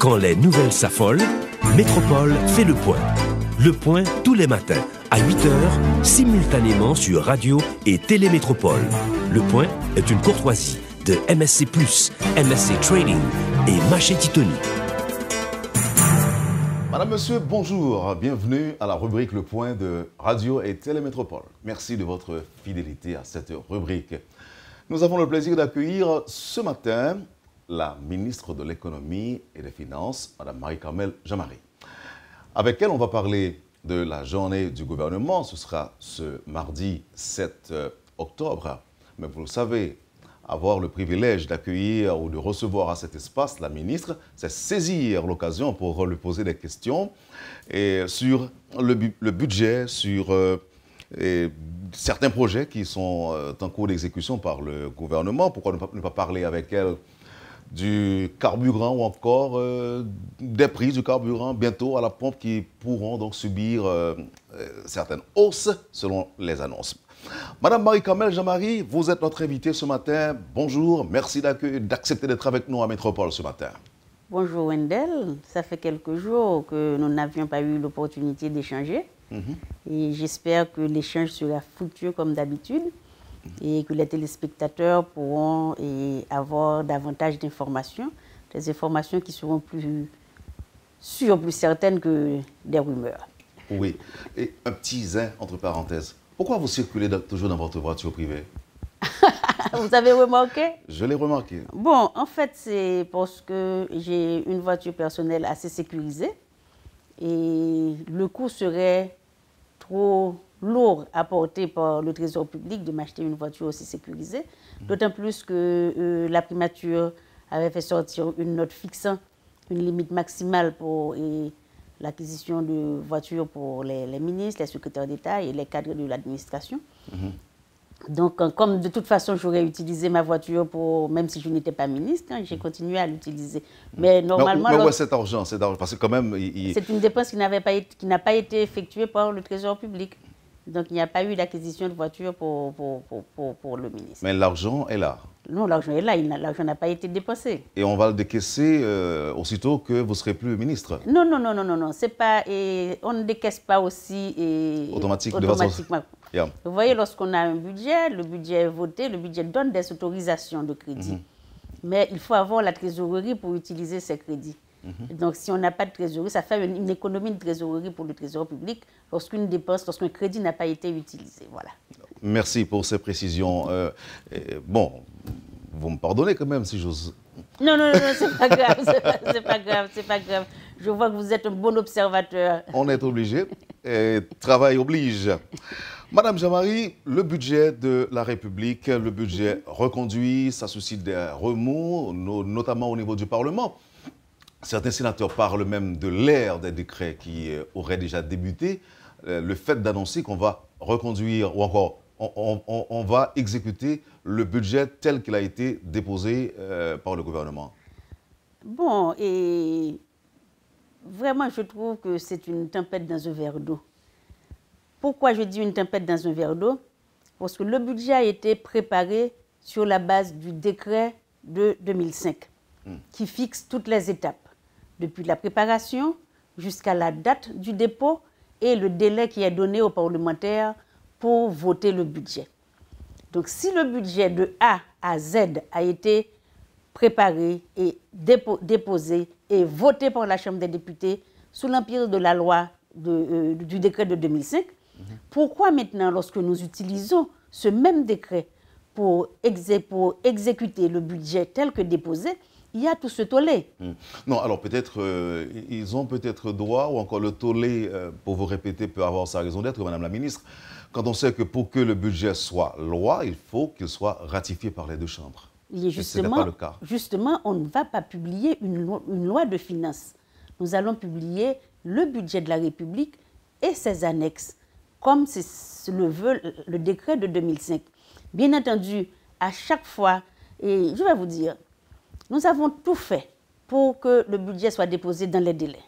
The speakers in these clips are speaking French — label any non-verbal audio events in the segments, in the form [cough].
Quand les nouvelles s'affolent, Métropole fait le point. Le point tous les matins à 8h, simultanément sur radio et télémétropole. Le point est une courtoisie de MSC+, MSC Trading et Maché Titoni. Madame, Monsieur, bonjour. Bienvenue à la rubrique Le Point de Radio et Télémétropole. Merci de votre fidélité à cette rubrique. Nous avons le plaisir d'accueillir ce matin la ministre de l'économie et des finances, Mme Marie-Carmel Jamari, avec elle on va parler de la journée du gouvernement. Ce sera ce mardi 7 euh, octobre. Mais vous le savez, avoir le privilège d'accueillir ou de recevoir à cet espace la ministre, c'est saisir l'occasion pour lui poser des questions et sur le, budget, sur euh, certains projets qui sont euh, en cours d'exécution par le gouvernement. Pourquoi ne ne pas parler avec elle du carburant ou encore euh, des prix du carburant bientôt à la pompe qui pourront donc subir euh, euh, certaines hausses selon les annonces. Madame Marie-Camel Jean-Marie, vous êtes notre invitée ce matin. Bonjour, merci d'accepter d'être avec nous à Métropole ce matin. Bonjour Wendel, ça fait quelques jours que nous n'avions pas eu l'opportunité d'échanger mhm. et j'espère que l'échange sera fructueux comme d'habitude et que les téléspectateurs pourront avoir davantage d'informations, des informations qui seront plus sûres, plus certaines que des rumeurs. Oui. Et un petit zin, entre parenthèses. Pourquoi vous circulez toujours dans votre voiture privée [laughs] Vous avez remarqué Je l'ai remarqué. Bon, en fait, c'est parce que j'ai une voiture personnelle assez sécurisée et le coût serait trop lourd apporté par le Trésor public de m'acheter une voiture aussi sécurisée. Mm. D'autant plus que euh, la primature avait fait sortir une note fixant une limite maximale pour l'acquisition de voitures pour les, ministres, les secrétaires d'État et les cadres de l'administration. Mm-hmm. Donc, comme de toute façon, j'aurais utilisé ma voiture pour, même si je n'étais pas ministre, hein, j'ai mm. continué à l'utiliser. Mm. Mais normalement. Mais, mais est cet argent, parce que quand même. C'est une dépense qui n'a pas, été, pas été effectuée par le Trésor public. Donc, il n'y a pas eu d'acquisition de voitures pour, pour, le ministre. Mais l'argent est là. Non, l'argent est là. L'argent n'a pas été dépensé. Et on va le décaisser euh, aussitôt que vous ne serez plus ministre. Non, non, non, non, non. non. C'est pas, on ne décaisse pas aussi automatiquement. [laughs] Vous voyez, lorsqu'on a un budget, le budget est voté, le budget donne des autorisations de crédit. Mhm. Mais il faut avoir la trésorerie pour utiliser ces crédits. Mhm. Donc, si on n'a pas de trésorerie, ça fait une, économie de trésorerie pour le trésor public lorsqu'une dépense, lorsqu'un crédit n'a pas été utilisé. Voilà. Merci pour ces précisions. Euh, euh, bon, vous me pardonnez quand même si j'ose. Non, non, non, c'est pas grave, c'est pas, grave, c'est pas grave. Je vois que vous êtes un bon observateur. On est obligé, et travail oblige. Madame Jamari, le budget de la République, le budget reconduit, ça suscite des remous, notamment au niveau du Parlement. Certains sénateurs parlent même de l'ère des décrets qui euh, auraient déjà débuté. Euh, le fait d'annoncer qu'on va reconduire ou encore on, va exécuter le budget tel qu'il a été déposé euh, par le gouvernement Bon, et vraiment, je trouve que c'est une tempête dans un verre d'eau. Pourquoi je dis une tempête dans un verre d'eau Parce que le budget a été préparé sur la base du décret de 2005 hmm. qui fixe toutes les étapes depuis la préparation jusqu'à la date du dépôt et le délai qui est donné aux parlementaires pour voter le budget. Donc si le budget de A à Z a été préparé et déposé et voté par la Chambre des députés sous l'empire de la loi euh, du décret de 2005, pourquoi maintenant, lorsque nous utilisons ce même décret pour exécuter le budget tel que déposé, il y a tout ce tollé. Hmm. Non, alors peut-être, euh, ils ont peut-être droit, ou encore le tollé, euh, pour vous répéter, peut avoir sa raison d'être, Madame la Ministre, quand on sait que pour que le budget soit loi, il faut qu'il soit ratifié par les deux chambres. Il est justement, le cas. justement, on ne va pas publier une une loi de finances. Nous allons publier le budget de la République et ses annexes, comme le veut le décret de 2005. Bien entendu, à chaque fois, et je vais vous dire, nous avons tout fait pour que le budget soit déposé dans les délais.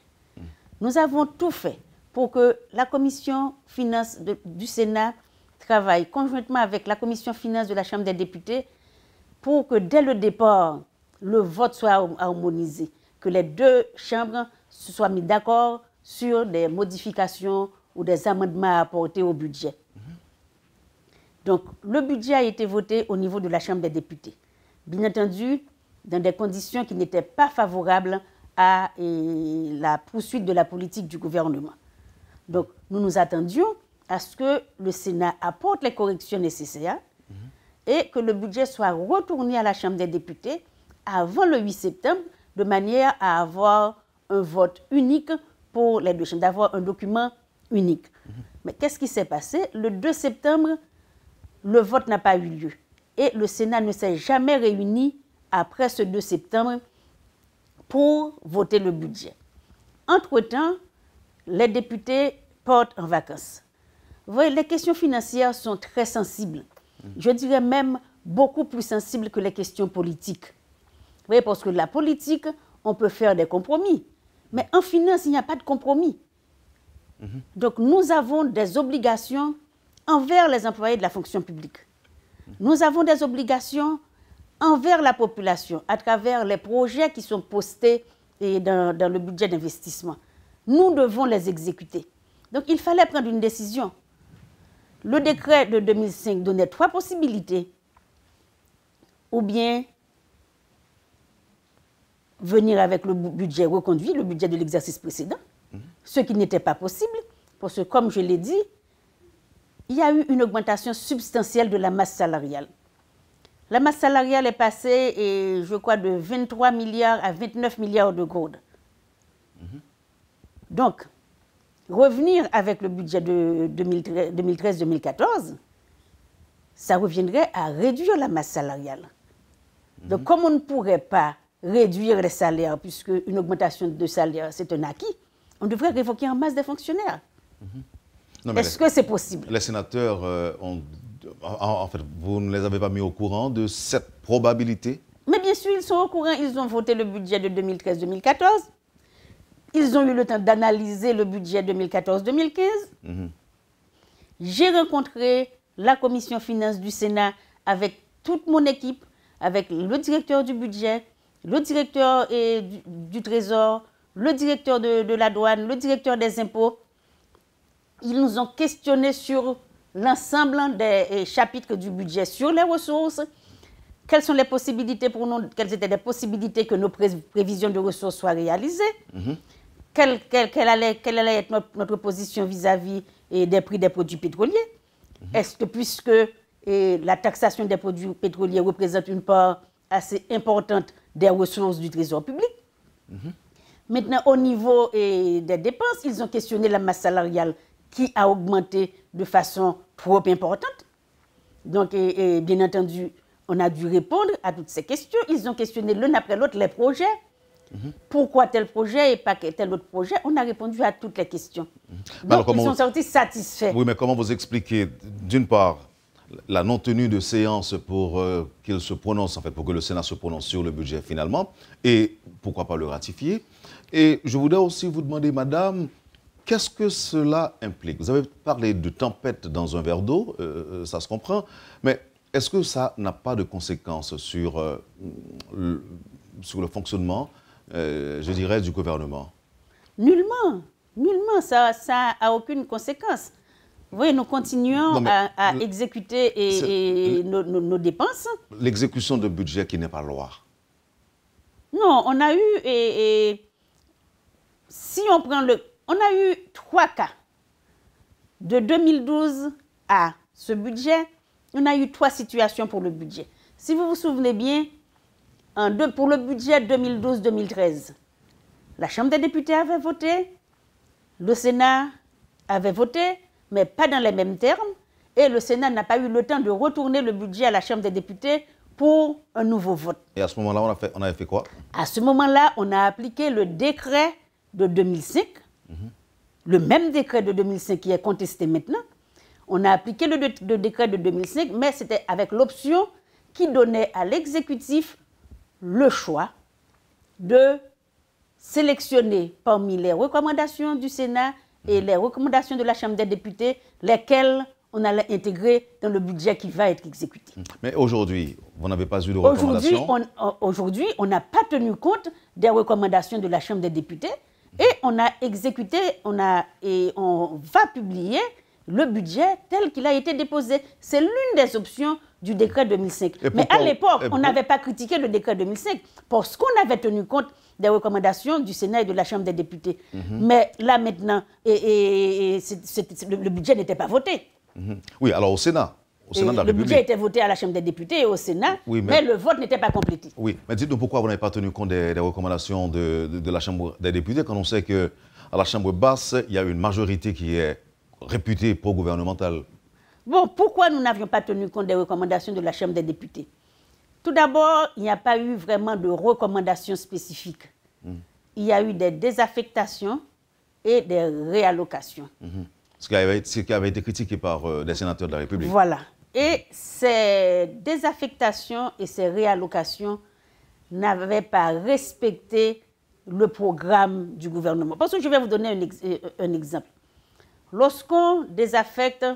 Nous avons tout fait pour que la commission finance du Sénat travaille conjointement avec la commission finance de la Chambre des députés pour que dès le départ, le vote soit harmonisé, que les deux chambres se soient mises d'accord sur des modifications ou des amendements à apporter au budget. Donc, le budget a été voté au niveau de la Chambre des députés. Bien entendu, dans des conditions qui n'étaient pas favorables à la poursuite de la politique du gouvernement. Donc, nous nous attendions à ce que le Sénat apporte les corrections nécessaires et que le budget soit retourné à la Chambre des députés avant le 8 septembre, de manière à avoir un vote unique pour les deux chambres, d'avoir un document unique. Mais qu'est-ce qui s'est passé Le 2 septembre, le vote n'a pas eu lieu. Et le Sénat ne s'est jamais réuni après ce 2 septembre pour voter le budget. Entre-temps, les députés portent en vacances. Vous voyez, les questions financières sont très sensibles. Je dirais même beaucoup plus sensibles que les questions politiques. Vous voyez, parce que la politique, on peut faire des compromis. Mais en finance, il n'y a pas de compromis. Donc nous avons des obligations envers les employés de la fonction publique. Nous avons des obligations envers la population à travers les projets qui sont postés dans, le budget d'investissement. Nous devons les exécuter. Donc il fallait prendre une décision. Le décret de 2005 donnait trois possibilités. Ou bien venir avec le budget reconduit, le budget de l'exercice précédent, ce qui n'était pas possible, parce que comme je l'ai dit, il y a eu une augmentation substantielle de la masse salariale. La masse salariale est passée, je crois, de 23 milliards à 29 milliards de gourdes. Mhm. Donc, revenir avec le budget de 2013-2014, ça reviendrait à réduire la masse salariale. Donc, mhm. comme on ne pourrait pas réduire les salaires, puisque une augmentation de salaire, c'est un acquis, on devrait révoquer en masse des fonctionnaires. Mhm. Est-ce que c'est possible Les sénateurs euh, ont en, fait, vous ne les avez pas mis au courant de cette probabilité Mais bien sûr, ils sont au courant. Ils ont voté le budget de 2013-2014. Ils ont eu le temps d'analyser le budget 2014-2015. Mhm. J'ai rencontré la commission finance du Sénat avec toute mon équipe, avec le directeur du budget, le directeur du, Trésor, le directeur de, de, la douane, le directeur des impôts. Ils nous ont questionné sur l'ensemble des eh, chapitres du budget sur les ressources, quelles sont les possibilités pour nous, quelles étaient les possibilités que nos prévisions de ressources soient réalisées, mhm. quelle, allait, quelle, allait, être notre, position vis-à-vis eh, des prix des produits pétroliers. Mhm. Est-ce que puisque eh, la taxation des produits pétroliers représente une part assez importante des ressources du trésor public, mhm. maintenant au niveau des dépenses, ils ont questionné la masse salariale qui a augmenté de façon trop importante. Donc, et, bien entendu, on a dû répondre à toutes ces questions. Ils ont questionné l'un après l'autre les projets. Mhm. Pourquoi tel projet et pas tel autre projet On a répondu à toutes les questions. Mhm. Donc, ils sont sortis satisfaits. Oui, mais comment vous expliquez, d'une part, la non-tenue de séance pour qu'ils euh, qu'il se prononce, en fait, pour que le Sénat se prononce sur le budget finalement, et pourquoi pas le ratifier. Et je voudrais aussi vous demander, madame, Qu'est-ce que cela implique Vous avez parlé de tempête dans un verre d'eau, euh, euh, ça se comprend, mais est-ce que ça n'a pas de conséquences sur, euh, le, sur le fonctionnement, je dirais, du gouvernement Nullement, nullement, ça n'a aucune conséquence. Vous nous continuons à, exécuter nos, dépenses. L'exécution de budget qui n'est pas loi. Non, on a eu, et si on prend le on a eu trois cas. De 2012 à ce budget, on a eu trois situations pour le budget. Si vous vous souvenez bien, pour le budget 2012-2013, la Chambre des députés avait voté, le Sénat avait voté, mais pas dans les mêmes termes, et le Sénat n'a pas eu le temps de retourner le budget à la Chambre des députés pour un nouveau vote. Et à ce moment-là, on, a on avait fait quoi À ce moment-là, on a appliqué le décret de 2005 le même décret de 2005 qui est contesté maintenant, on a appliqué le, décret de 2005, mais c'était avec l'option qui donnait à l'exécutif le choix de sélectionner parmi les recommandations du Sénat et les recommandations de la Chambre des députés, lesquelles on allait intégrer dans le budget qui va être exécuté. Mmh. Mais aujourd'hui, vous n'avez pas eu de recommandations euh, Aujourd'hui, on n'a pas tenu compte des recommandations de la Chambre des députés. Et on a exécuté, on a, et on va publier le budget tel qu'il a été déposé. C'est l'une des options du décret 2005. Mais à l'époque, on n'avait pas critiqué le décret 2005 parce qu'on avait tenu compte des recommandations du Sénat et de la Chambre des députés. Mhm. Mais là maintenant, et, le, budget n'était pas voté. Mhm. Oui, alors au Sénat le budget a budget voté à la Chambre des députés et au Sénat, mais... le vote n'était pas complété. Oui, mais dites-nous pourquoi vous n'avez pas tenu compte des, recommandations de, la Chambre des députés quand on sait que à la Chambre basse, il y a une majorité qui est réputée pro-gouvernementale. Bon, pourquoi nous n'avions pas tenu compte des recommandations de la Chambre des députés Tout d'abord, il n'y a pas eu vraiment de recommandations spécifiques. Hmm. Il y a eu des désaffectations et des réallocations. Hmm. Ce, qui avait, été critiqué par euh, des sénateurs de la République. Voilà. Et ces désaffectations et ces réallocations n'avaient pas respecté le programme du gouvernement. Parce que je vais vous donner un, euh, exemple. Lorsqu'on désaffecte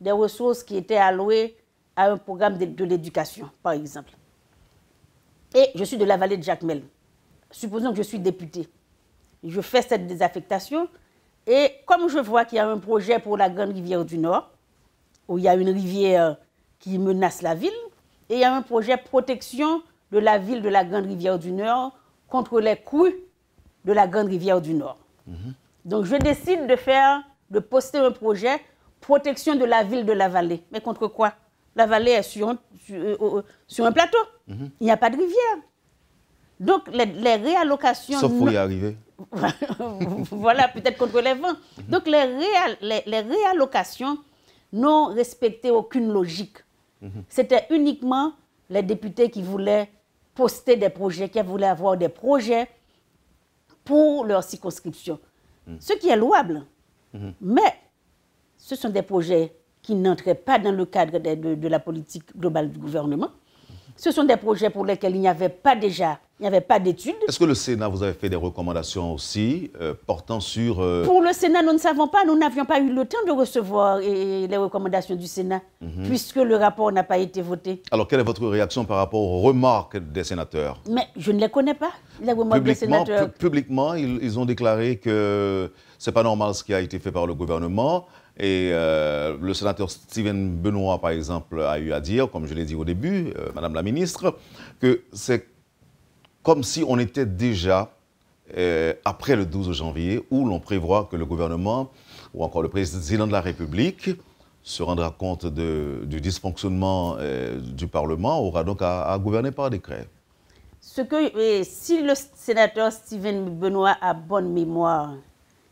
des ressources qui étaient allouées à un programme de, l'éducation, par exemple, et je suis de la vallée de Jacmel, supposons que je suis député, je fais cette désaffectation, et comme je vois qu'il y a un projet pour la Grande Rivière du Nord, où il y a une rivière qui menace la ville. Et il y a un projet protection de la ville de la Grande Rivière du Nord contre les coups de la Grande Rivière du Nord. Mhm. Donc je décide de faire, de poster un projet protection de la ville de la vallée. Mais contre quoi La vallée est sur un, euh, euh, plateau. Mhm. Il n'y a pas de rivière. Donc les, réallocations... Sauf pour y arriver. [laughs] voilà, peut-être contre les vents. Mhm. Donc les réallocations n'ont respecté aucune logique. C'était uniquement les députés qui voulaient poster des projets, qui voulaient avoir des projets pour leur circonscription. Mm. Ce qui est louable. Mm-hmm. Mais ce sont des projets qui n'entraient pas dans le cadre de la politique globale du gouvernement. Ce sont des projets pour lesquels il n'y avait pas déjà, il n'y avait pas d'études. Est-ce que le Sénat vous avait fait des recommandations aussi euh, portant sur... Euh, pour le Sénat, nous ne savons pas, nous n'avions pas eu le temps de recevoir les recommandations du Sénat, mhm. puisque le rapport n'a pas été voté. Alors, quelle est votre réaction par rapport aux remarques des sénateurs Mais je ne les connais pas, les remarques publiquement, des sénateurs. publiquement, ils, ils ont déclaré que ce n'est pas normal ce qui a été fait par le gouvernement. Et euh, le sénateur Steven Benoît, par exemple, a eu à dire, comme je l'ai dit au début, euh, Madame la ministre, que c'est comme si on était déjà euh, après le 12 janvier, où l'on prévoit que le gouvernement ou encore le président de la République se rendra compte du dysfonctionnement du Parlement, aura donc à, à gouverner par décret. Ce que, si le sénateur Steven Benoît a bonne mémoire,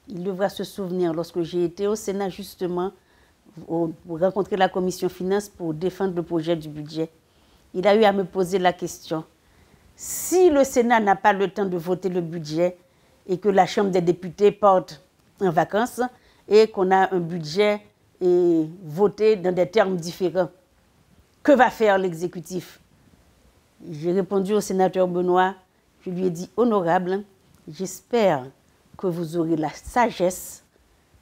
il devra se souvenir, lorsque j'ai été au Sénat justement, pour rencontrer la commission finance pour défendre le projet du budget, il a eu à me poser la question. Si le Sénat n'a pas le temps de voter le budget et que la Chambre des députés porte en vacances et qu'on a un budget et voté dans des termes différents, que va faire l'exécutif J'ai répondu au sénateur Benoît, je lui ai dit, honorable, j'espère que vous aurez la sagesse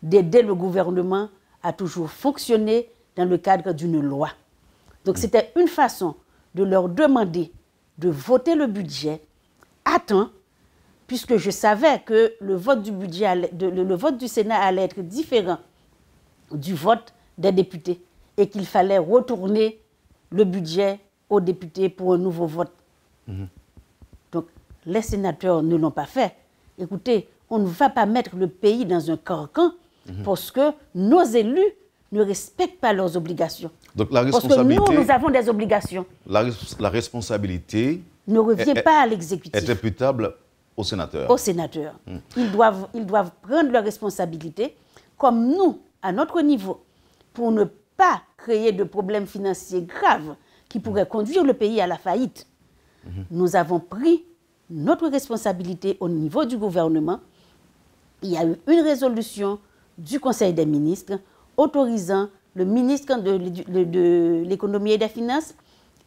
d'aider le gouvernement à toujours fonctionner dans le cadre d'une loi. Donc mm. c'était une façon de leur demander de voter le budget à temps, puisque je savais que le vote du, budget, le vote du Sénat allait être différent du vote des députés et qu'il fallait retourner le budget aux députés pour un nouveau vote. Mm-hmm. Donc les sénateurs ne l'ont pas fait. Écoutez, on ne va pas mettre le pays dans un carcan mhm. parce que nos élus ne respectent pas leurs obligations. Donc la Parce que nous, nous avons des obligations. La, responsabilité ne revient pas à l'exécutif. Est imputable aux sénateurs. Aux sénateurs. Hmm. Ils, doivent, ils doivent prendre leurs responsabilités, comme nous, à notre niveau, pour ne pas créer de problèmes financiers graves qui hmm. pourraient conduire le pays à la faillite. Hmm. Nous avons pris notre responsabilité au niveau du gouvernement il y a eu une résolution du Conseil des ministres autorisant le ministre de l'économie et des finances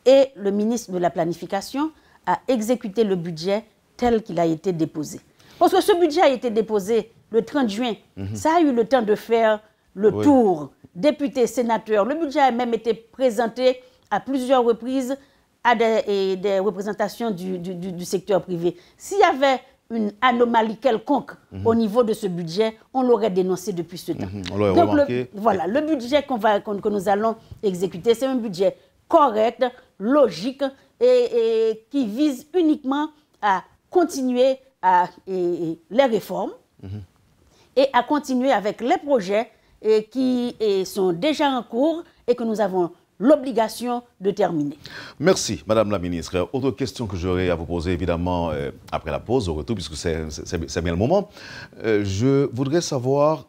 et le ministre de la planification à exécuter le budget tel qu'il a été déposé. Parce que ce budget a été déposé le 30 juin. Mhm. Ça a eu le temps de faire le tour. Députés, sénateurs, le budget a même été présenté à plusieurs reprises à des, représentations du secteur privé. S'il y avait une anomalie quelconque mhm. au niveau de ce budget, on l'aurait dénoncé depuis ce temps. Mhm, Donc voilà, le budget qu'on que nous allons exécuter, c'est un budget correct, logique et, qui vise uniquement à continuer à, les réformes mhm. et à continuer avec les projets qui sont déjà en cours et que nous avons l'obligation de terminer. Merci, Madame la Ministre. Autre question que j'aurais à vous poser, évidemment, euh, après la pause, au retour, puisque c'est bien le moment. Euh, je voudrais savoir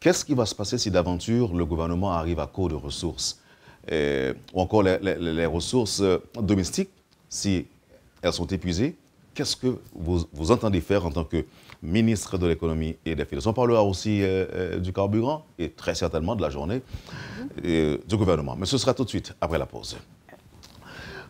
qu'est-ce qui va se passer si d'aventure le gouvernement arrive à court de ressources, euh, ou encore les, les, ressources domestiques, si elles sont épuisées. Qu'est-ce que vous, vous entendez faire en tant que ministre de l'économie et des finances. On parlera aussi euh, euh, du carburant et très certainement de la journée euh, du gouvernement. Mais ce sera tout de suite après la pause.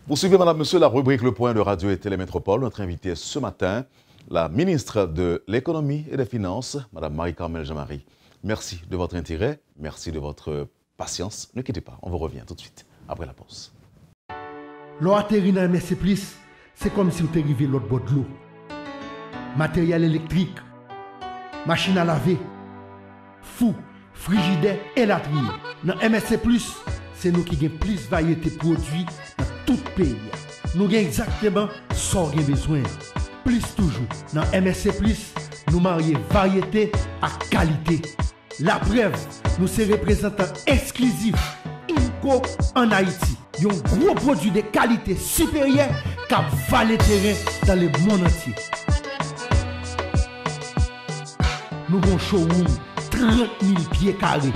Vous suivez, madame, monsieur, la rubrique Le Point de Radio et Télémétropole. Notre invité ce matin, la ministre de l'économie et des finances, madame Marie-Carmel Jamari. Merci de votre intérêt, merci de votre patience. Ne quittez pas, on vous revient tout de suite après la pause. c'est comme si l'autre de l'eau matériel électrique, machine à laver, fou, frigidaire et latrine. Dans MSC, c'est nous qui avons plus de variétés de produits dans tout le pays. Nous avons exactement ce qu'on a besoin. Plus toujours, dans MSC, nous marions variété à qualité. La preuve, nous sommes représentants exclusifs INCO en Haïti. Un gros produit de qualité supérieure qui valent terrain dans le monde entier. Nou bon showroom, 30 000 piye kare.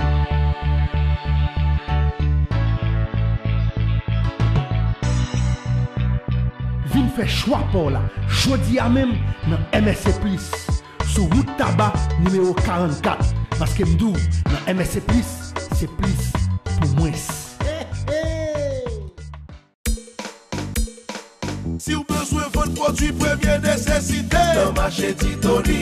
Vin fè chwa pou la, chwa diya men, nan MSC Plus. Sou wout taba, nimeyo 44. Maske mdou, nan MSC Plus, se plus pou mwens. Si ou beswe fòn fòt, jwi prevyè nesesite, nan mache titori.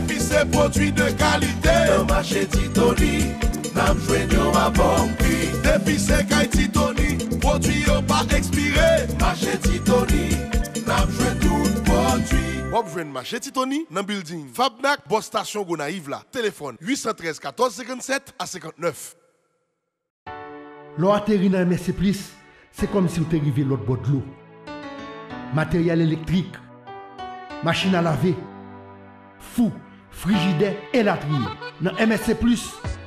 depuis se produits de qualité. Nan marché titoni Nan mjwen ma a Des Epi se kay titoni produits pas pas ekspire Marché titoni Nan mjwen tout potwi Wap jwen mache titoni nan building Fabnak, bo station Gonaïve là. Téléphone Telefon 813 1457 a 59 Lo ateri nan MSC Plus C'est comme si ou te rive lot bot l'eau. Matériel électrique, machine à laver. Fou, Frigidaire et Latrier. Dans MSC,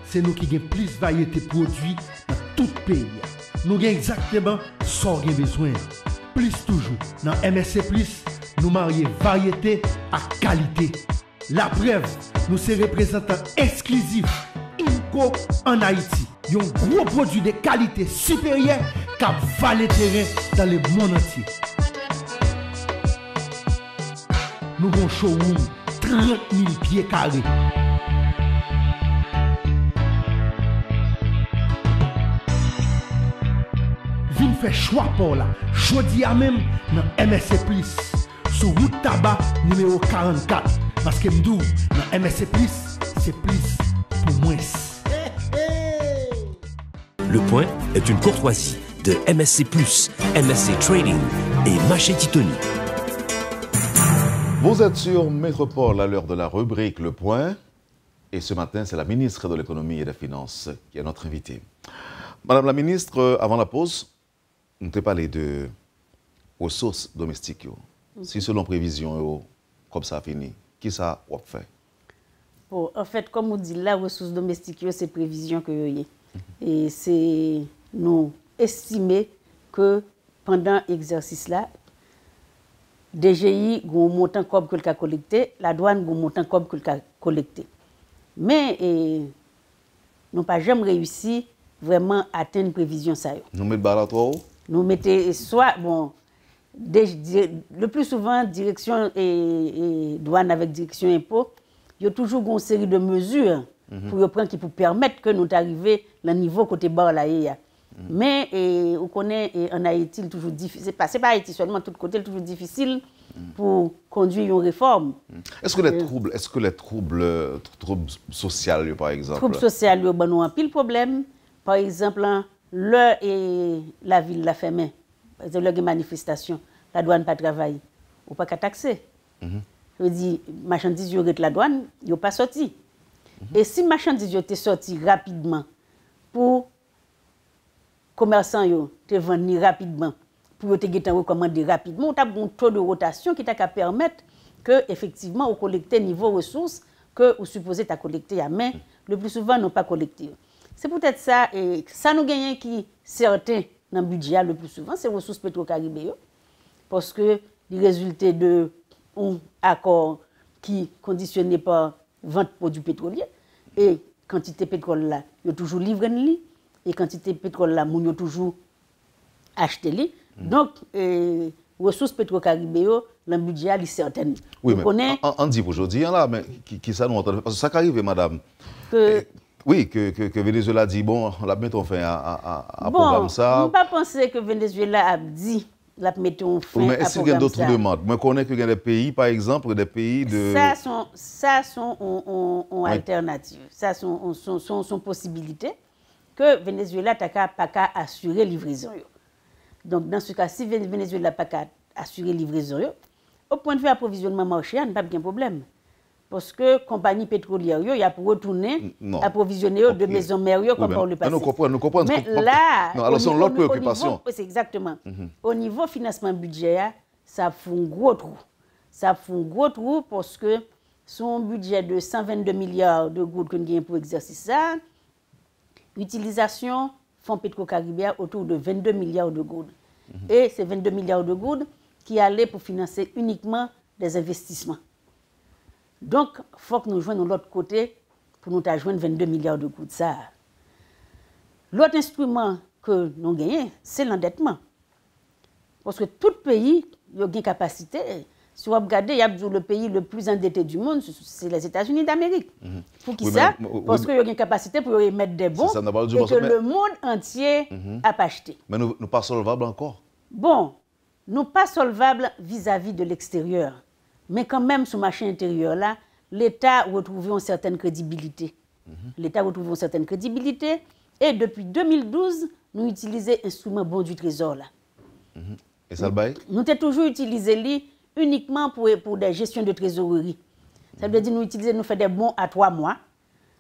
c'est nous qui avons plus de variété de produits dans tout le pays. Nous avons exactement ce qu'on a besoin. Plus toujours, dans MSC, nous marions variété à qualité. La preuve, nous sommes représentants exclusifs INCO en Haïti. Un gros produit de qualité supérieure qui valent le dans le monde entier. Nous avons showroom 30 000 pieds carrés. Vin fait choix pour là. Jodi à même dans MSC Plus. Sous route tabac numéro 44. Parce que m'dou, dans MSC Plus, c'est plus pour moins. Le point est une courtoisie de MSC Plus, MSC Trading et Maché Titonique. Vous êtes sur Métropole à l'heure de la rubrique Le Point. Et ce matin, c'est la ministre de l'Économie et des Finances qui est notre invitée. Madame la ministre, euh, avant la pause, nous t'ai parlé de ressources domestiques. Mhm. Si selon prévision, comme ça a fini, qui ça a fait En fait, comme on dit, la ressource domestique, c'est prévision que vous mhm. Et c'est nous estimer que pendant l'exercice-là, DGI goun moutan kob koul ka kolekte, la douan goun moutan kob koul ka kolekte. Men, e, nou pa jem reyusi vreman aten previzyon sa yo. Nou met barato ou? Nou mette, e, bon, le plus souvan, e, douan avèk direksyon impo, yo toujou goun seri de mezur mhm. pou yo pren ki pou permèt ke nou t'arive la nivou kote bar la ye ya. Mm. Mais on connaît en Haïti, c'est toujours difficile. Pas, pas Haïti seulement, tout côté, toujours difficile mm. pour conduire une réforme. Mm. Est-ce que les euh, troubles, est-ce que les troubles, euh, troubles sociaux, par exemple Troubles sociaux, ben, nous avons pile problème. Par exemple, hein, le et la ville la fermée. Par exemple, les manifestations, la douane pas travaille, ou pas qu'à taxer. Mm-hmm. Je dis, marchandise, de la douane, n'ont pas sorti. Mm-hmm. Et si marchandises étaient sorti rapidement pour komersan yo te vande ni rapidman, pou yo te getan rekomande rapidman, ou ta bon ton de rotasyon ki ta ka permette ke efektiveman ou kolekte nivou resons ke ou suppose ta kolekte yamen, le plus souvent non pa kolekte yo. Se pou tete sa, sa nou genyen ki serte nan budjia le plus souvent, se resons petro karibè yo, poske di rezulte de un akor ki kondisyon ne pa vande pou du petrolier, e kantite petrole la yo toujou livren li, et quantité de pétrole la nous toujours acheté. Mm Donc, euh, ressources pétro-caribéo, le budget est certain. Oui, mais on, on dit aujourd'hui, hein, là, mais qui, ça nous entend Parce que ça arrive, madame. Que... Eh, oui, que, que, Venezuela dit, bon, la mettons fin à, à, à bon, ça. Je ne pas penser que Venezuela a dit la mettons fin oui, mais est-ce qu'il y a d'autres demandes Moi, je connais qu'il y a des pays, par exemple, des pays de... Ça, sont, ça sont on, on, on oui. alternative. Ça sont, sont, sont, sont possibilités que Venezuela n'a pas assurer livraison. Donc, dans ce cas, si Venezuela n'a pas assurer livraison, au point de vue approvisionnement marché, il n'y a pas de problème. Parce que compagnie pétrolière, il y a pour retourner approvisionner de maisons maison mère comme on le Mais là, c'est préoccupation. exactement. Mhm. Au niveau financement budget, ça fait un gros trou. Ça fait un gros trou parce que son budget de 122 milliards de gouttes qu'on avons pour exercer ça, Utilisation fonds pétro caribéen autour de 22 milliards de gourdes. Et ces 22 milliards de gourdes qui allaient pour financer uniquement des investissements. Donc, il faut que nous joignions l'autre côté pour nous ajouter 22 milliards de gouttes. L'autre instrument que nous gagnons, c'est l'endettement. Parce que tout pays a une capacité si vous regardez, il y a le pays le plus endetté du monde, c'est les États-Unis d'Amérique. Mhm. Pour qui ça Parce qu'il y a une capacité pour émettre des bons et que le monde entier mhm. a pas acheté. Mais nous ne pas solvables encore. Bon, nous pas solvables vis-à-vis de l'extérieur. Mais quand même, sur marché intérieur, là, l'État retrouve une certaine crédibilité. Mhm. L'État retrouve une certaine crédibilité. Et depuis 2012, nous utilisons l'instrument bon du trésor. Et ça le bail Nous avons toujours utilisé uniquement pour, des gestions de trésorerie. Ça veut dire nous utiliser, nous faisons des bons à trois mois.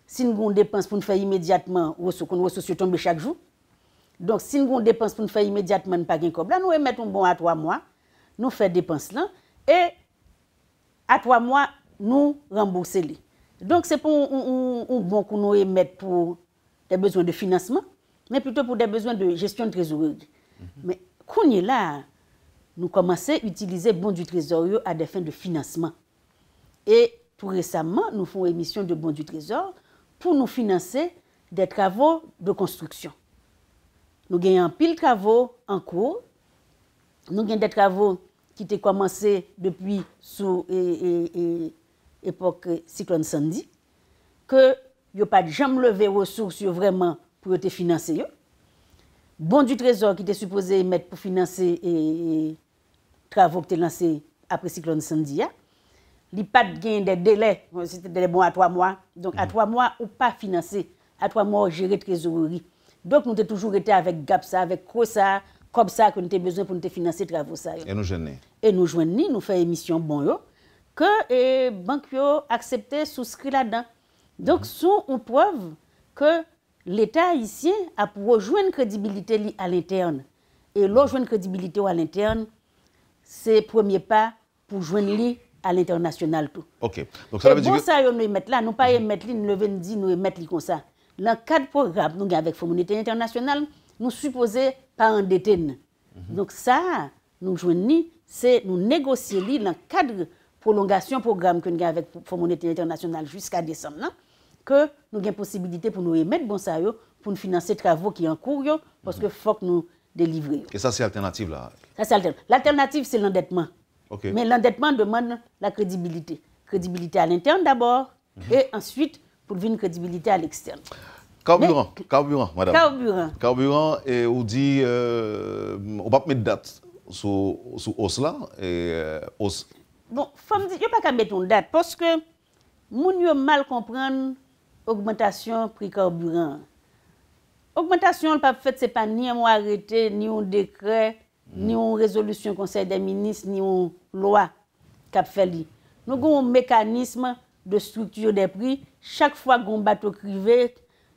Si nous avons dépense pour nous faire immédiatement, nous ressources tombés chaque jour. Donc, si nous avons dépense pour nous faire immédiatement, nous pas de là, nous mettons un bon à trois mois, nous faisons dépenses là, et à trois mois, nous rembourser. Les. Donc, c'est pas un, bon que nous émettons pour des besoins de financement, mais plutôt pour des besoins de gestion de trésorerie. Mais, mhm. Mais, qu'on est là, Nou komanse utilize bon du trezor yo a defen de finasman. E pou resamman nou foun emisyon de bon du trezor pou nou finanse de travou de konstruksyon. Nou genyan pil travou an kou. Nou genyan de travou ki te komanse depi sou epok Siklon Sandy. Ke yo pat jam leve resours yo vreman pou yo te finanse yo. Bon du trezor ki te supose emet pou finanse yo. travaux que été lancés après cyclone Sandy. Il n'y a pas de gain des délais, c'était des bons à trois mois. Donc, à mm. trois mois, ou pas financé. À trois mois, gérer trésorerie. Donc, nous avons toujours été avec GAPSA, avec COSA, comme ça que nous avons besoin pour nous financer travaux. Ça, Et nous joignons. Hein. Et nous joignons, nous faisons émission bon. que les eh, banques ont accepté souscrit là-dedans. Donc, mm -hmm. on preuve que l'État haïtien a pour rejoindre crédibilité à l'interne. Et l'autre mm. crédibilité à l'interne, se premye pa pou jwen li al internasyonal pou. Bon sa yo nou emet la, nou pa emet li nou ven di nou emet li konsa. Lan kad programe nou gen avèk FOMO nou suppose pa an deten. Mhm. Donc sa nou jwen li se nou negosye li lan kad prolongasyon programe nou gen avèk FOMO non? nou gen posibilite pou nou emet bon sa yo pou nou finanse travou ki an kour yo paske mhm. fok nou delivri. Ke sa se alternatif la? Ça, l'alternative. c'est l'endettement. Mais l'endettement demande la crédibilité. Crédibilité à l'interne d'abord, mhm. et ensuite, pour une crédibilité à l'externe. Carburant, carburant, madame. Carburant. Carburant, et on dit, ne euh, on pas mettre date sur, sur hausse là, et euh, Bon, femme dit, pas mettre une date, parce que, nous mal comprendre augmentation prix carburant. Augmentation, peut pas fait, c'est pas ni un arrêté, ni un décret, ni yon rezolusyon konsey de minis, ni yon loa kap fel di. Nou goun mekanism de strukturo de pri, chak fwa goun batok rive,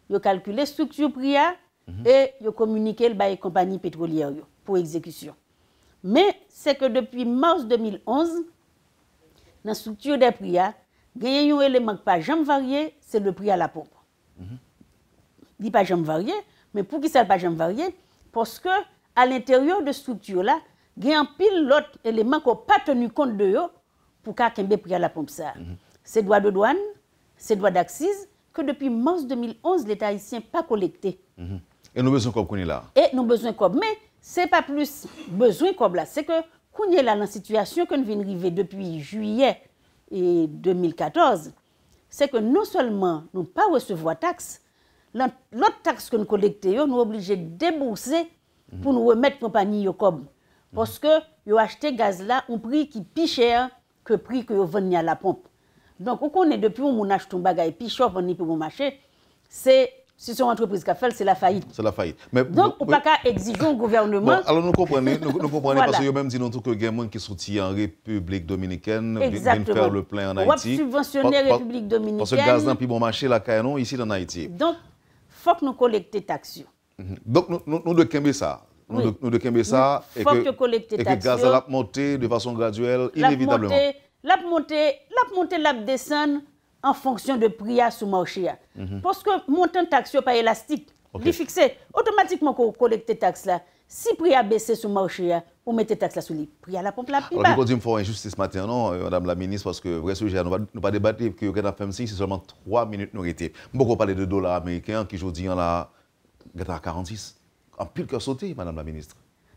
yo kalkule strukturo pri a, mhm. e yo komunike l baye kompani petrolier yo pou ekzekisyon. Me, se ke depi mars 2011, nan strukturo de pri a, geye yon elemak pa jam varie, se le pri a la pompo. Mhm. Di pa jam varie, me pou ki sa pa jam varie, poske, à l'intérieur de structure-là, il y a un pile l'autre élément qu'on pas tenu compte de eux pour qu'il y la pompe ça. Mhm. Ces de douane, ces droits d'accise que depuis mars 2011, l'État haïtien pas collecté. Mhm. Et nous besoin qu'on là. Et nous besoin qu'on mais c'est pas plus besoin qu'on là, c'est que qu'on est là dans la situation que nous venons arriver depuis juillet 2014, c'est que non seulement nous pas recevoir taxe, l'autre taxe que nous collectons, nous obligés de débourser Mhm. pour nous remettre compagnie comme. Mhm. Parce que ils ont acheté gaz là un prix qui est plus cher que le prix que vous venez à la pompe. Donc, on connaît depuis où on achète un bagage plus cher pour pour marché, c'est si une entreprise qui a fait, c'est la faillite. C'est la faillite. Donc, on ne peut pas exiger au [coughs] gouvernement. alors, nous comprenons, nous, nous comprenons parce que même dit nous que les gens qui soutient en République dominicaine viennent faire le plein en Haïti. On subventionner la République dominicaine. Parce que le gaz est plus bon marché, la canon, ici, en Haïti. Donc, il faut que nous collections taxes. Mhm. Donc nous, nous, devons camber ça. Nous, oui. nous devons ça et que, que et que Gaza l'a monté de façon graduelle, inévitablement. L'a monté, l'a monté, l'a descendre en fonction de prix à sous marché. Mm -hmm. Parce que montant taxe n'est pas élastique. Okay. Il est fixé. Automatiquement, quand vous collectez taxe là, si prix a baissé sous marché, vous mettez taxe là sur les prix à la pompe la pipa. Alors, nous faire une injustice ce matin, non, euh, Madame la ministre, parce que vrai sujet, nous ne pas, pas débattre que le fait c'est seulement 3 minutes nous été. Beaucoup parler de dollars américains qui, aujourd'hui dis, hein, là, 46. En pile cœur sauté, Madame la Ministre.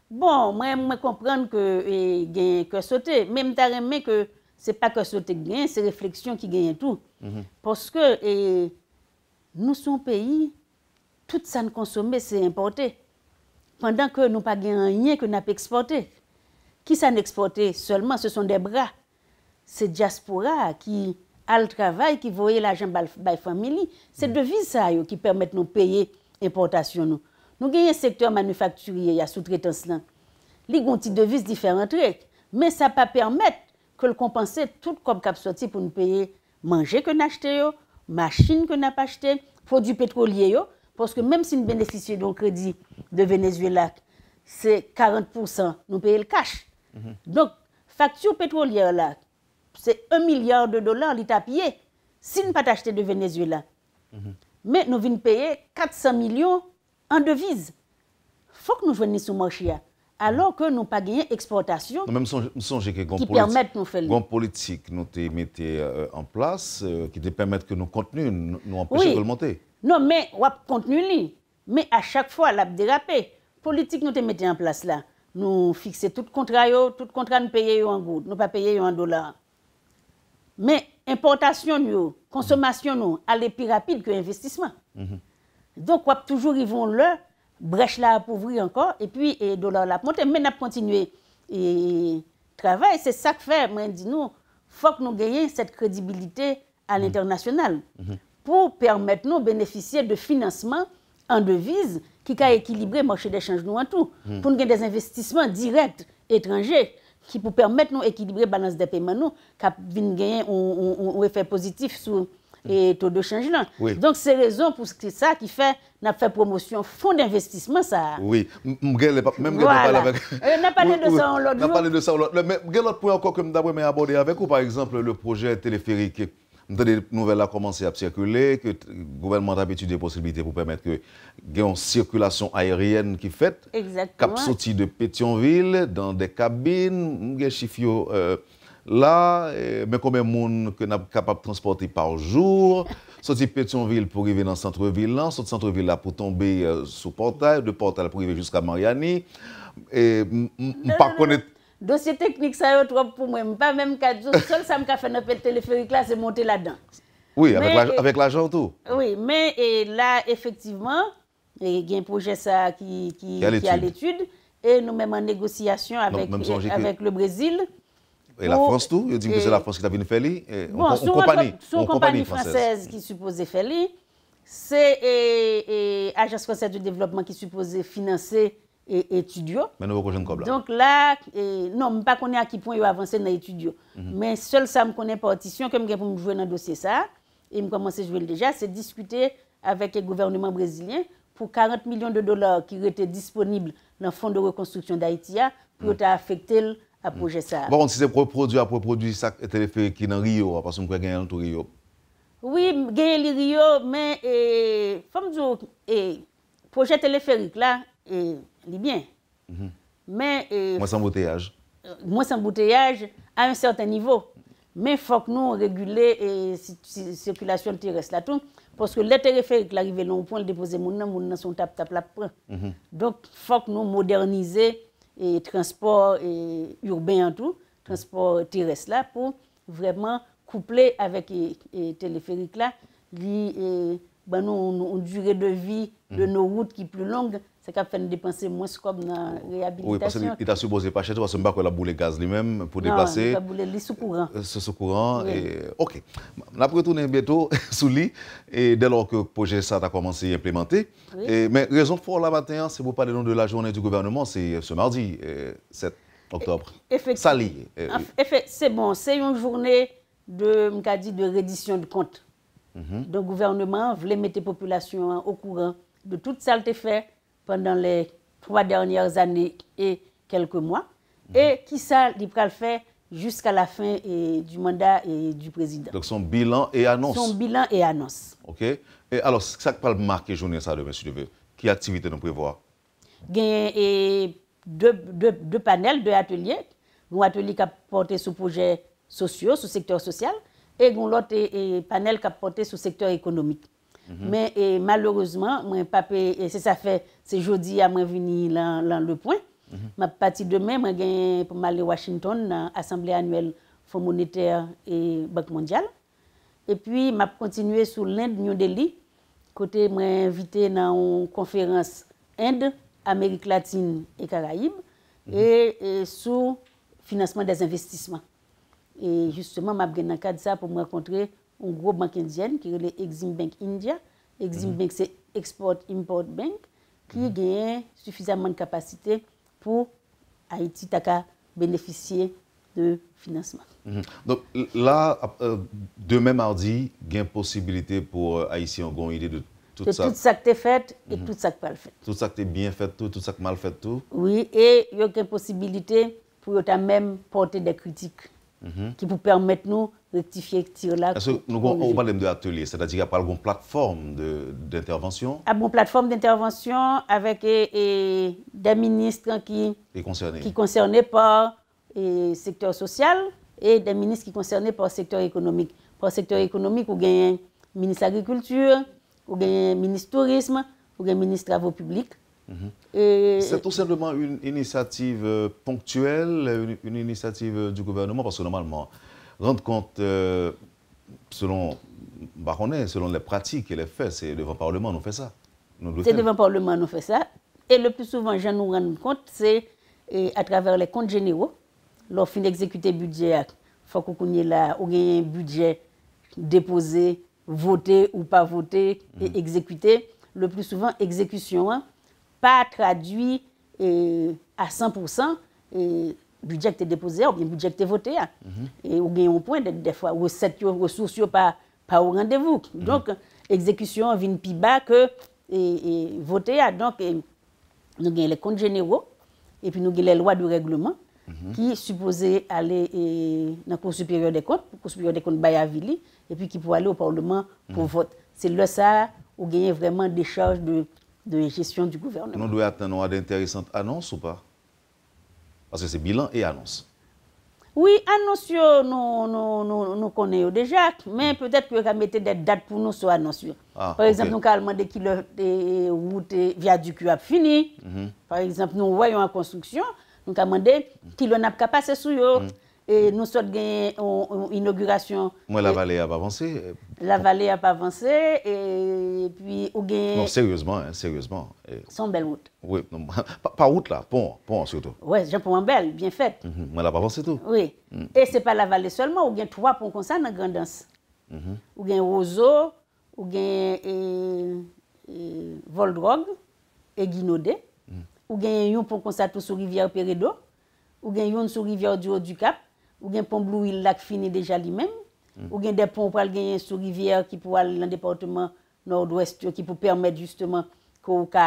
Bon, moi, je comprends que eh, il y cœur sauté. Même aimé que c'est pas cœur sauté qui gagne, c'est réflexion qui gagne tout. Mm-hmm. Parce que et, eh, nous sommes pays, tout ça nous consommer, c'est importé. Pendant que nous pas rien que nous pas exporté. Qui s'en exporté seulement, ce sont des bras. C'est diaspora qui a le travail, qui voyait l'argent de la famille. C'est de mm-hmm. devise ça qui permet de nous payer importasyon nou. Nou genye sektor manufakturye ya sou tretans lan. Li gonti devise diferent rek. Men sa pa permet ke l kompense tout kom kap soti pou nou peye manje ke n'achete yo, masjine ke n'ap achete, fodyu petrolye yo, poske menm si n'benefisye don kredi de Venezuelak, se 40% nou peye l kash. Mhm. Don, faktur petrolye yo la, se 1 milyar de dolan li tapye, si n'pat achete de Venezuelak. Mhm. mais nous venons payer 400 millions en devises. Il faut que nous venions sur le marché. Alors que nous n'avons pas gagné exportation. Nous même songez que qui que nous faire. Une politique nous te mis euh, en place euh, qui te permettent que nous contenus nous, nous oui. de le monter. Non mais on contenu Mais à chaque fois la dérapé. Politique nous te mis en place là. Nous fixer tout contrat tout contrat nous payer en goutte, nous pas payer en dollars. Mais impotasyon nou, konsomasyon nou, ale pi rapide ki investisman. Mhm. Donk wap toujou rivon lè, brech la apouvri ankon, epi do lò la ponte, men ap kontinue. E travay, se sak fè, mwen di nou, fòk nou geyen set kredibilite al mhm. internasyonal, mhm. pou permèt nou beneficye de financeman an deviz ki ka ekilibre mòche de chanj nou an tou. Poun gen des investisman direk, etranje, qui pour permettre nous équilibrer la balance des paiements, nous, qui gagner un effet positif sur les taux de change Donc c'est raison pour que ça qui fait n'a fait promotion fonds d'investissement ça. Oui, même si On parle parlé de ça On a parlé de ça l'autre. Mais quel autre point encore que vais aborder avec ou par exemple le projet téléphérique des nouvelles a commencé à circuler, que le gouvernement a étudié des possibilités pour permettre que une circulation aérienne qui fait Exactement. Cap sorti de Pétionville, dans des cabines, des chiffres euh, là, mais combien monde que capable de transporter par jour. sorti Pétionville pour arriver dans le centre-ville, là, sorti centre-ville là pour tomber euh, sous portail, de portail pour arriver jusqu'à Mariani. Et je ne Dosye teknik sa yo trope pou mwen, mwen pa mwen mwen kadjou, sol sa mwen ka fè nopè teleferik la, se monte la dan. Oui, avèk l'ajant ou tou? Oui, men, la, efektiveman, gen proje sa ki al etude, nou mè mwen negosyasyon avèk le Brésil. Et la France tou? Yo di mwen se la France ki ta vini fè li? Bon, sou kompani fransèse ki suppose fè li, se ajans fransè de développement ki suppose finanse E, et étudio. Mè nou wè kojen kob la? Non, mè pa konè akipon yo avansè nan étudio. Mè seul sa m konè partition ke m gen pou m jwè nan dosye sa, m komanse jwè lè deja, se diskute avèk e gouvernement brésilien pou 40 milyon de dolar ki wè te disponible nan fond de rekonstruksyon d'Haïtia pou yo ta afekte lè a proje sa. Mè kon, si se pre-produ a pre-produ sak e teleferik ki nan Rio, apas m kwen gen lè an tou Rio. Oui, gen lè Rio, mè fòm zò, proje teleferik la, e il bien. Mhm. Mais. Euh, moi euh, moins embouteillage. moi à un certain niveau. Mais il faut que nous réguler la euh, circulation terrestre là tout. Parce que les téléphériques arrivent non point le déposer, mon nom, mon nom, tap, tap, mhm. Donc, il faut que nous moderniser le transport urbain en tout, transport terrestre là, pour vraiment coupler avec les téléphériques là, ben nous une durée de vie de mm. nos routes qui est plus longue, c'est qu'à faire dépenser moins comme dans la réhabilitation. Oui, parce qu'il t'a supposé pas cher, parce que je ne la boule gaz lui-même pour déplacer. Non, boule sous courant. Euh, sous courant. Et... OK. On a retourné bientôt [laughs] sous lit, et dès lors que le projet ça a commencé à implémenter. Et, mais raison pour la matin, c'est pour parler de la journée du gouvernement, c'est euh, ce mardi 7 euh, octobre. E, Effectivement. Ça C'est bon, c'est une journée de, dit, de reddition de compte Mhm. Donc le gouvernement voulait mettre la population au courant de tout a été fait pendant les trois dernières années et quelques mois. Mhm. Et qui ça, il le jusqu'à la fin du mandat du président. Donc son bilan et annonce. Son bilan et annonce. OK. Et alors, ça qui le marquer journée ça demain, si tu veux, quelle activité nous prévoir Gain deux, deux, deux panels, deux ateliers. Un atelier qui a porté sur projet sociaux, sur secteur social. e goun lote panel kap pote sou sektor ekonomik. Men, mhm. malourezman, mwen pape, se sa fe, se jodi a mwen vini lan le point, mwen mhm. pati demen, mwen gen pou mwen ale Washington nan Assemble Anuel Fonds Monétaire et Bac Mondial. E pi, mwen kontinue sou l'Ind Nyon Deli, kote mwen invite nan konferans Ind, Amerik Latine et Karaib, mhm. e sou financement des investissements. Et justement, je suis dans ça pour me rencontrer une gros banque indienne qui est Exim Bank India. Exim mhm. Bank, c'est Export-Import Bank, qui mhm. a suffisamment de capacité pour Haïti t'aca bénéficier de financement. Mhm. Donc là, euh, demain mardi, il y a une possibilité pour euh, Haïti en une idée de tout de ça. Tout ça que tu fait et tout ça que pas fait. Tout ça que tu bien fait, tout, tout ça que mal fait, tout. Oui, et il y a une possibilité pour que même porter des critiques. Mhm. qui vous permettent nous rectifier tir là. Parce que nous on parle de atelier, c'est-à-dire qu'il n'y a pas une plateforme d'intervention. Ah bon, plateforme d'intervention avec des ministres hein, qui concernés. qui concernés par le secteur social et des ministres qui concernés par le secteur économique. Par le secteur économique, a un ministre agriculture, l'agriculture, un ministre tourisme, un ministre travaux publics. Mhm. C'est tout simplement une initiative euh, ponctuelle, une, initiative euh, du gouvernement, parce que normalement, rendre compte, euh, selon selon les pratiques et les faits, c'est devant le Parlement, nous fait ça. C'est devant le Parlement, nous fait ça. Et le plus souvent, je nous rends compte, c'est à travers les comptes généraux. Lorsqu'on exécute le budget, il faut qu'on ait là, un budget déposé, voté ou pas voté, et mhm. exécuté. Le plus souvent, exécution, hein, pa tradwi a 100%, budjèk te depoze, ou gen budjèk te vote ya. Mhm. E, ou gen yon pwè, defwa, ou sètyo, ou sòsyo pa ou randevouk. Donk, ekzekisyon vin pi bak, vote ya. Donk, nou gen lè kont jenero, epi nou gen lè lwa dè règleman, ki suppose ale nan konsupiryò de kont, konsupiryò de kont bayavili, epi ki pou ale ou parlement pou vote. Se lè sa, ou gen yon vreman decharche de de gestyon di gouvernement. Non dwe atan anwa d'interessante anons ou pa? Aske se bilan e anons. Oui, anons yo nou konen yo deja, ah, men peut-et pe ramete det dat pou nou so anons yo. Par exemple, nou ka alman de ki lor eh, ou te eh, via du kyo ap fini. Mm-hmm. Par exemple, nou voyon a konstruksyon, nou ka alman de ki lor nap ka pase sou yo. Mm. E nou sot gen inogurasyon. Mwen la e valè a pa avanse. La valè a e non, non, pa avanse. Seryozman. San bel mout. Pa mout la, pon. Jè pon moun bel, bien fèt. Mhm, mwen la pa avanse tout. E se pa la valè solman, ou gen 3 pon konsa nan grandans. Mhm. Ou gen Rozo, ou gen Voldrog, e Gino De, mhm. ou gen yon pon konsa tout sou rivière Peredo, ou gen yon sou rivière du Haut-du-Cap, ou bien pont Blue Hill lac fini déjà lui-même, ou bien des ponts pour aller sur rivière qui pour aller dans le département nord-ouest qui pour permettre justement qu'on puisse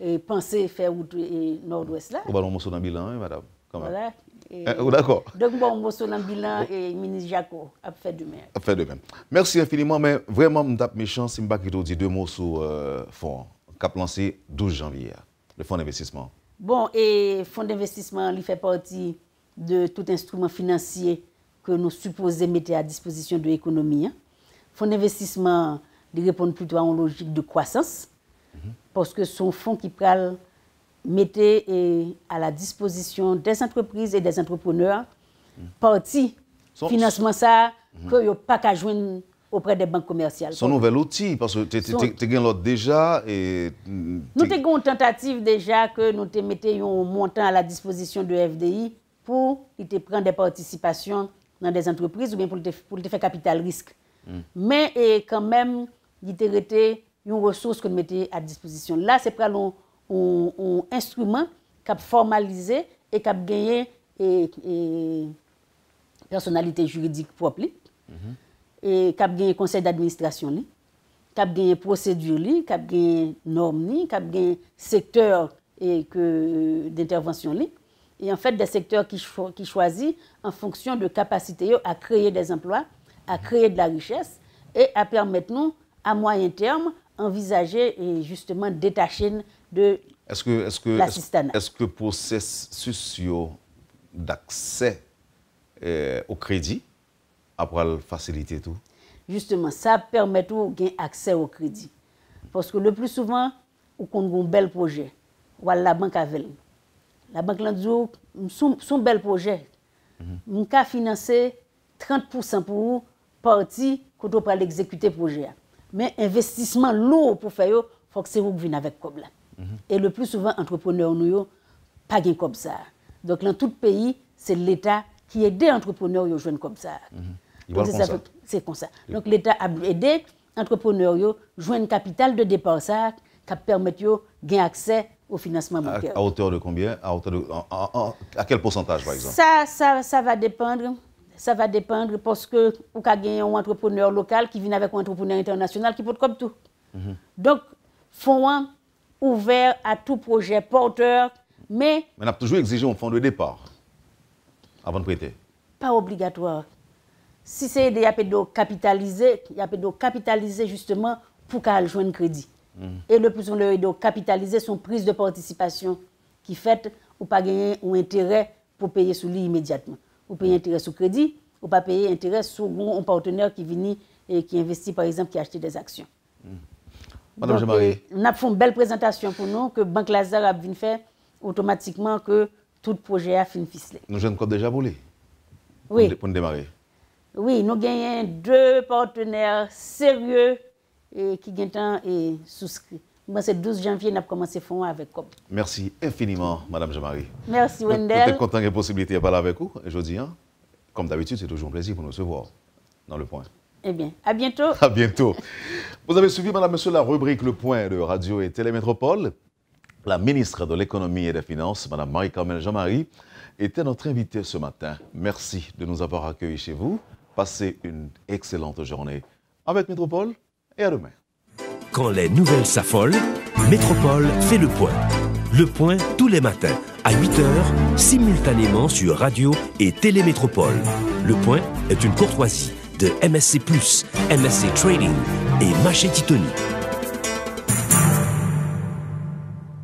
eh, penser faire route eh, nord-ouest là. va le de dans bilan, hein, madame. Voilà. Eh, oh, d'accord. Donc, bon, Mosso dans bilan et ministre Jaco a fait de même. A fait de même. Merci infiniment, mais vraiment, suis Méchant, si je dire deux mots sur le euh, fonds qu'a lancé 12 janvier, le fonds d'investissement. Bon, et fonds d'investissement, il fait partie de tout instrument financier que nous supposons mettre à disposition de l'économie. Hein. Fonds d'investissement répondent plutôt à une logique de croissance, mhm. parce que son fonds qui parle mettait à la disposition des entreprises et des entrepreneurs parti mhm. partie financement ça mm que pas qu'à joindre auprès des banques commerciales. Son nouvel outil, parce que tu as déjà. Et nous avons une tentative déjà que nous mettions un montant à la disposition de FDI pou ite pren de participasyon nan des entreprise ou pou ite fè kapital risk. Hmm. Men, e kan men, ite rete yon resous kon mette a dispozisyon. La, se pralon ou instrument kap formalize e kap genye personalite juridik pop li, hmm. e kap genye konsey d'administrasyon li, kap genye prosedur li, kap genye norm li, kap genye sektèr d'intervensyon li, et en fait des secteurs qui, choisissent choisit en fonction de capacité à créer des emplois, à créer de la richesse et à permettre nous, à moyen terme, envisager et justement détacher de est-ce que, est processus d'accès euh, au crédit après faciliter tout Justement, ça permet tout gain accès au crédit. Parce que le plus souvent, on a un bel projet, ou la banque avec la banque Landio, oh, son bel projet, mhm. nous avons financé 30% pour partie quand on va exécuter le projet. Mais investissement lourd pour faire, il faut que c'est vous qui venez avec comme mhm. Et le plus souvent, entrepreneurs nous pas comme ça. Donc dans tout pays, c'est l'État qui aide les entrepreneurs à jouer comme mhm. ça. C'est comme ça. Donc l'État a aidé les entrepreneurs à jouer un capital de départ ça qui permet de gagner accès au financement bancaire. À, hauteur de combien à, quel pourcentage, par exemple ça, ça, va dépendre. Ça va dépendre parce que vous avez un entrepreneur local qui vient avec un entrepreneur international qui peut comme tout. Mhm. Donc, fonds ouvert à tout projet porteur, mais... Mais on a toujours exigé un fonds de départ avant de prêter. Pas obligatoire. Si c'est des capitaliser, il y a capitaliser justement pour qu'elle joigne crédit et le plus on le doit capitaliser son prise de participation qui fait ou pas gagner ou intérêt pour payer sous lui immédiatement. Ou payer intérêt sous crédit, ou pas payer intérêt sous un partenaire qui vient et qui investit, par exemple, qui achète des actions. Mm. Madame Jean-Marie. Euh, on a fait une belle présentation pour nous que Banque Lazare a fait faire automatiquement que tout projet a fini ficelé. Nous avons déjà voulu oui. pour démarrer. Oui, nous gagnons deux partenaires sérieux et qui temps et souscrit. Moi, c'est 12 janvier, nous avons commencé à faire avec COP. Merci infiniment, Madame Jean-Marie. Merci, Wendel. Je suis content de la possibilité de parler avec vous aujourd'hui. Hein? Comme d'habitude, c'est toujours un plaisir pour nous voir dans le point. Eh bien, à bientôt. À bientôt. vous avez suivi, Madame, Monsieur, la rubrique Le Point de Radio et Télémétropole. La ministre de l'Économie et des Finances, Mme Marie-Carmel Jean-Marie, était notre invitée ce matin. Merci de nous avoir accueillis chez vous. Passez une excellente journée avec Métropole. Quand les nouvelles s'affolent, Métropole fait le point. Le point tous les matins à 8h, simultanément sur radio et télémétropole. Le point est une courtoisie de MSC+, MSC Trading et Maché Titonique.